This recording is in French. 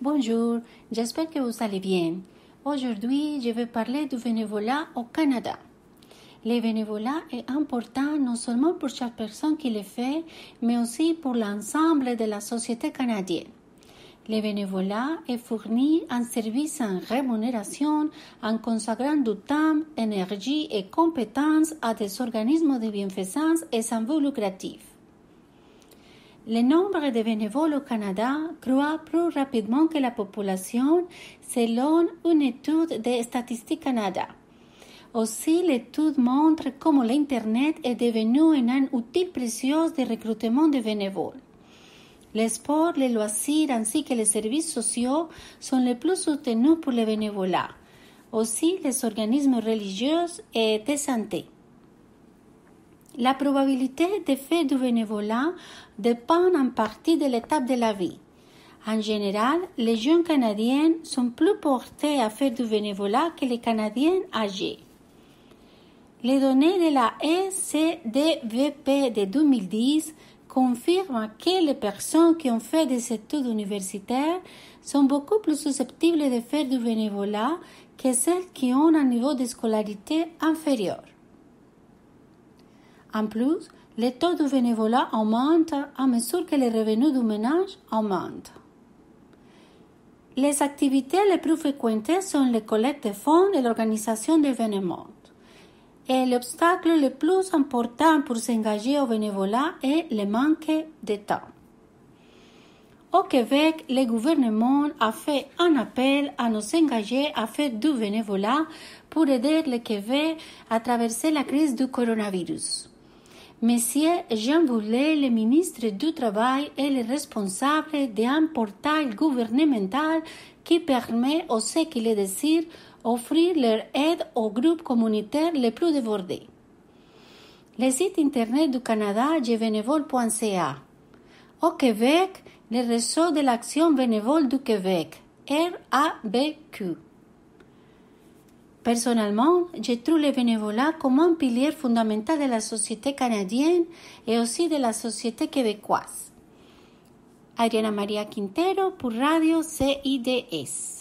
Bonjour, j'espère que vous allez bien. Aujourd'hui, je vais parler du bénévolat au Canada. Le bénévolat est important non seulement pour chaque personne qui le fait, mais aussi pour l'ensemble de la société canadienne. Le bénévolat est fourni en service en rémunération en consacrant du temps, énergie et compétences à des organismes de bienfaisance et sans but lucratif. Le nombre de bénévoles au Canada croît plus rapidement que la population selon une étude de Statistique Canada. Aussi, l'étude montre comment l'Internet est devenu un outil précieux de recrutement de bénévoles. Les sports, les loisirs ainsi que les services sociaux sont les plus soutenus pour les bénévolat. Aussi, les organismes religieux et de santé. La probabilité de faire du bénévolat dépend en partie de l'étape de la vie. En général, les jeunes Canadiens sont plus portés à faire du bénévolat que les Canadiens âgés. Les données de la SCDVP e de 2010 confirment que les personnes qui ont fait des études universitaires sont beaucoup plus susceptibles de faire du bénévolat que celles qui ont un niveau de scolarité inférieur. En plus, les taux de bénévolat augmente à mesure que les revenus du ménage augmentent. Les activités les plus fréquentées sont les collectes de fonds et l'organisation d'événements. Et l'obstacle le plus important pour s'engager au bénévolat est le manque de temps. Au Québec, le gouvernement a fait un appel à nos engagés à faire du bénévolat pour aider le Québec à traverser la crise du coronavirus. Monsieur Jean Boulet, le ministre du Travail, est le responsable d'un portail gouvernemental qui permet aux ceux qui le désirent offrir leur aide aux groupes communautaires les plus débordés. Le site internet du Canada jeuxbénévole.ca. Au Québec, le réseau de l'action bénévole du Québec, RABQ. Personnellement, je trouve le bénévolat como un pilar fundamental de la sociedad canadienne y aussi de la sociedad québécoise. Adriana María Quintero por Radio CIDS.